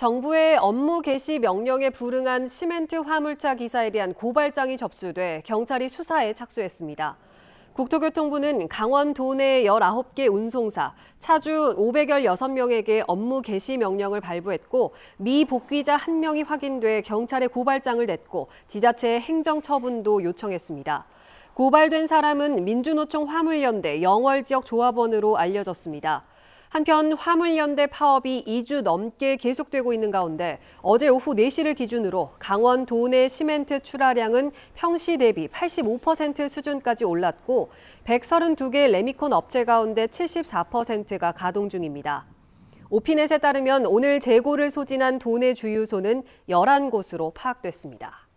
정부의 업무 개시 명령에 불응한 시멘트 화물차 기사에 대한 고발장이 접수돼 경찰이 수사에 착수했습니다. 국토교통부는 강원 도내 19개 운송사, 차주 516명에게 업무 개시 명령을 발부했고 미복귀자 1명이 확인돼 경찰에 고발장을 냈고 지자체에 행정처분도 요청했습니다. 고발된 사람은 민주노총 화물연대 영월지역 조합원으로 알려졌습니다. 한편 화물연대 파업이 2주 넘게 계속되고 있는 가운데 어제 오후 4시를 기준으로 강원 도내 시멘트 출하량은 평시 대비 85% 수준까지 올랐고 132개 레미콘 업체 가운데 74%가 가동 중입니다. 오피넷에 따르면 오늘 재고를 소진한 도내 주유소는 11곳으로 파악됐습니다.